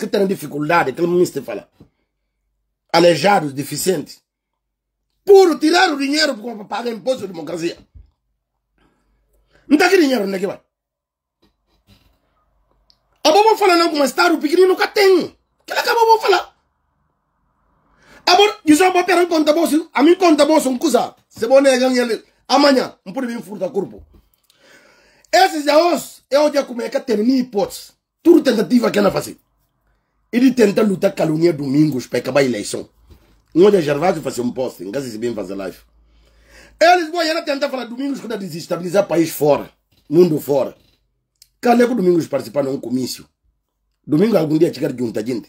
que tem dificuldade, aquele ministro fala, aleijados, deficientes, por tirar o dinheiro para pagar imposto de democracia. Não está que dinheiro, onde é que vai? A boba fala não com estado pequenino nunca tem. Que é que a boba fala? Agora, isso é uma pera conta bolsa, a mim conta bolsa um cusa. Se bom é ganhar amanhã, um por mim furta corpo. Esses é os, é onde a comer que tem nem hipótese. Tudo tentativa que ela fazia. Ele tenta lutar calunia domingos para acabar a eleição. Onde a Gervásio fazer um poste, em eh, casa se bem fazer live. Eles vão era tentar falar domingos para desestabilizar país fora, mundo fora. Cadê que domingos participar num comício? Domingo algum dia chegar de junta gente.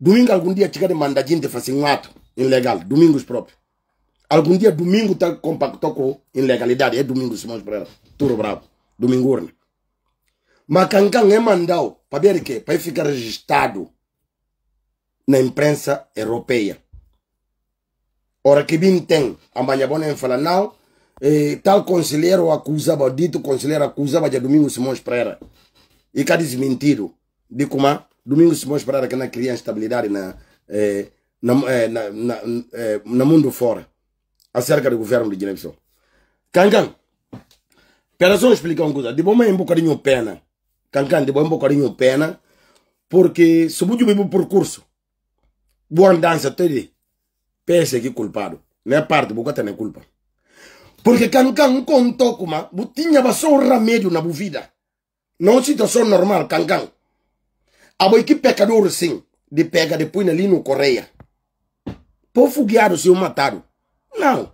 Domingo algum dia chegar de mandar gente fazer um ato ilegal, domingos próprio. Algum dia domingo tá compacto com ilegalidade, é eh, domingo Simões ela. tudo bravo, domingo urna. Macancang é mandado para ver que para ficar registrado na imprensa europeia. Ora que bem tem, a Manhabona fala não, eh, tal conselheiro acusava, dito conselheiro acusava de Domingos Simões Pereira. E cá desmentido. De como Domingos Simões Pereira que não cria instabilidade na, eh, na, eh, na, na, eh, mundo fora. Acerca do governo de Guiné-Bissau. Cancan, para só explicar uma coisa. De bom é um bocadinho pena cancan de bon bocadinho pena porque subuju bibu por curso buon danza tedi pese que culpado é parte buca tem é culpa porque cancan contou tocuma botinha só um remédio na bu vida não é situação normal cancan aboi que pecador sim de pega depois ali no correia por fugiado se o matado não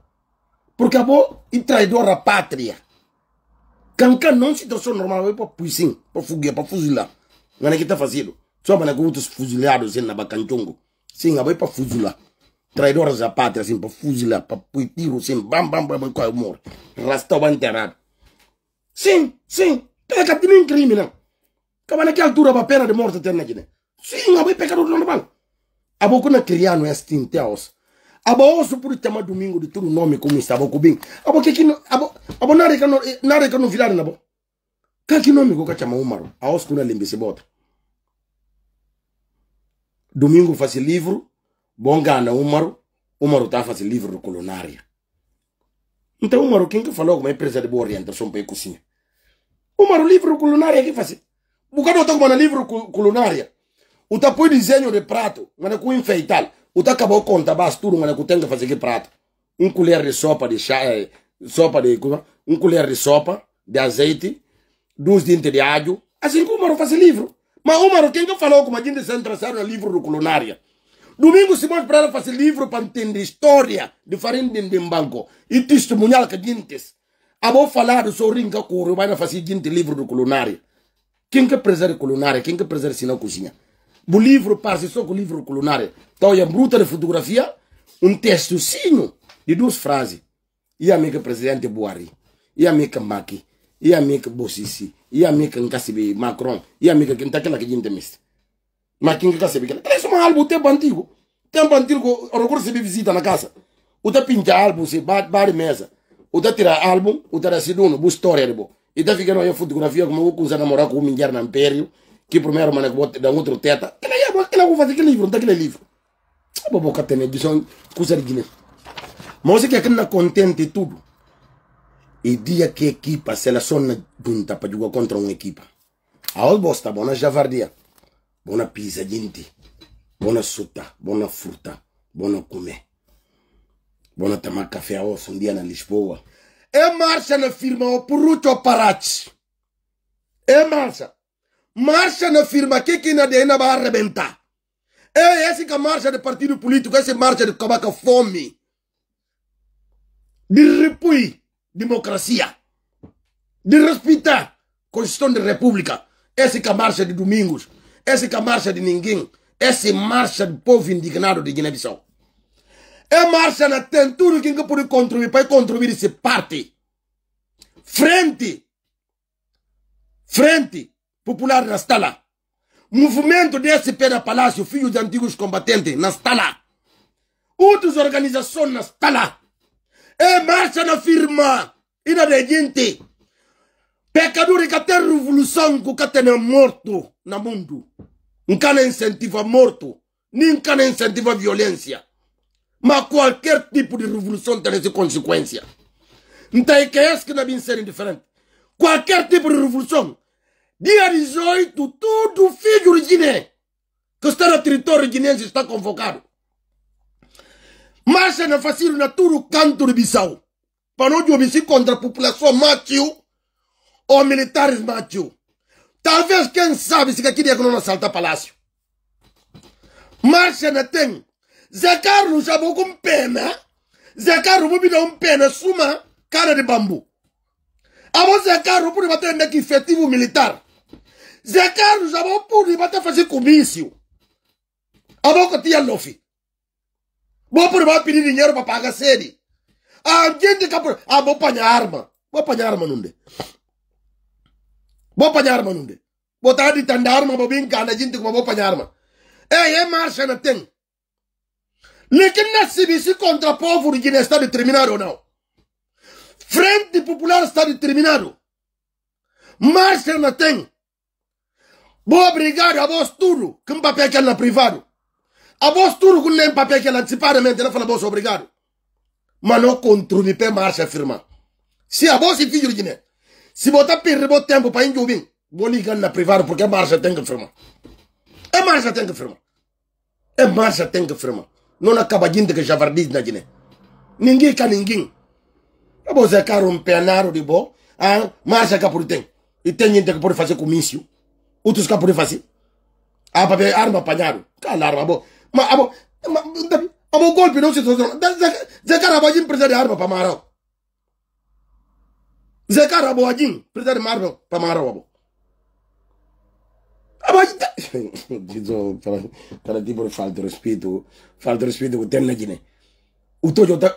porque abo e é traidor à pátria kanka non situação normal para puisim para fugir para fuzilar não é que está fazendo só para que outros fuzilados na bacanchongo sim vai para fuzilar traidores da pátria sim, para fuzilar para pôr tiro assim bam bam bam com amor, rasta o enterrado sim sim tem que ter um crime não acaba naquela altura para pena de morte ter na Guiné sim vai o normal a boca na criar não é extinta a osso a boca por tema domingo de todo nome como estava com bem a boca que não abo nareka no eh, nareka no virare nabo kaki no migo kacha maumaro aos kuna limbisi bota domingo faz livro bongana umaro umaro tá faz livro do então umaro quem que falou a empresa de boa orientação para cozinha umaro livro culinária que faz bocado tá como livro culinária o tá põe desenho de prato mas com enfeitar o tá acabou conta basta tudo mas que tem fazer que prato um colher de sopa de chá eh, sopa de um colher de sopa, de azeite, duas dentes de alho, assim como o Maro faz livro. Mas o Maro, quem que falou com a gente se interessar no livro do culinária? Domingo Simão Pereira faz livro para entender história de farinha de Mbango e testemunhar que gente. A ah, vou falar do sorrinho que com o vai fazer gente livro do culinária. Quem que preserva culinária? Quem que preserva sinal cozinha? O livro passa só com o livro culinária. Então, é bruta de fotografia, um textozinho de duas frases iya mi ke presidente Buhari iya mi ke Mbaki iya mi ke Bosisi iya mi ke Nkasibi Macron iya mi ke kintakela ke jinte mis makin ke kasibi kela tres uma albu te bantigo te eu recordo se visita na casa o te pinta albu se bar bar mesa o da tira álbum o te residuno bu storia ribo e te aí a fotografia como o kunza namorar com o minjar na império que primeiro mano que da outro teta ela ia aquela vou fazer que livro daquele livro bobo catene dizon kunza de Guiné Mostra que que não contente tudo. E dia que equipa seleciona junta para jogar contra uma equipa. A bosta, bona javardia, Boa pizza gente, Boa suta, boa fruta, boa comer. Boa tomar café a osso um dia na Lisboa. É marcha na firma por Ruto parate É marcha. Marcha na firma que que na DNA vai arrebentar. É essa que a marcha de partido político, essa é marcha de cabaca fome de repui democracia, de respeitar a Constituição da República. Essa é a marcha de domingos, essa é a marcha de ninguém, essa é a marcha do povo indignado de Guiné-Bissau. É marcha na tem tudo que pode contribuir para contribuir esse parte. Frente, frente popular na Stala. Movimento de SP na Palácio, filhos de antigos combatentes, na Stala. Outras organizações na Stala e marcha na firma ina de gente pecadores que até revolução que até morto na mundo nunca incentiva morto nunca incentiva violência mas qualquer tipo de revolução tem essa consequência então é que é que não ser indiferente qualquer tipo de revolução dia 18 todo filho de Guiné que está no território guinense está convocado Marsha na facile na turu canto de Bissau. Panodio bisi contra a população macho ou militares macho. Talvez quem sabe se que aqui não assalta palácio. Marsha na tem. Zé Carlos vou com pena. Zé Carlos me dá um pena suma cara de bambu. Amo Zé Carlos por bater naqui efetivo militar. Zé Carlos vou por bater fazer comício. Amo que tinha lofi. Vou por mal pedir dinheiro para pagar sede. Ah, gente, capo, ah, vou apanhar arma. Vou apanhar arma nunde. Vou apanhar arma nunde. Botar de tandar arma, vou brincar na gente como vou apanhar arma. Ei, é marcha na tem. Lekin na CBC contra o povo de Guiné está determinado ou não? Frente Popular está determinado. Marcha na tem. Vou obrigar a vos tudo que me papel é na privado. A voz turco lê em papel que ela antecipadamente ela fala, bom, obrigado. Mas não controle pé marcha firma. Se a voz e filho de se botar perder o tempo para índio vou ligar na privada porque a marcha tem que firmar. A marcha tem que firmar. A marcha tem que firmar. Não acaba de que já vardiz na Guiné. Ninguém cá ninguém. A voz é caro um penaro de bo, A marcha cá por tem. E tem gente que pode fazer comício. Outros que pode fazer. A papel arma apanhado. Cala arma boa. ma abo ma amo colpi non si sono zakara bajin presa de arba pamara zakara bajin presa de marba pamara wabo abajita dizo para para tipo falta respeito falta respeito con tenna gine utojo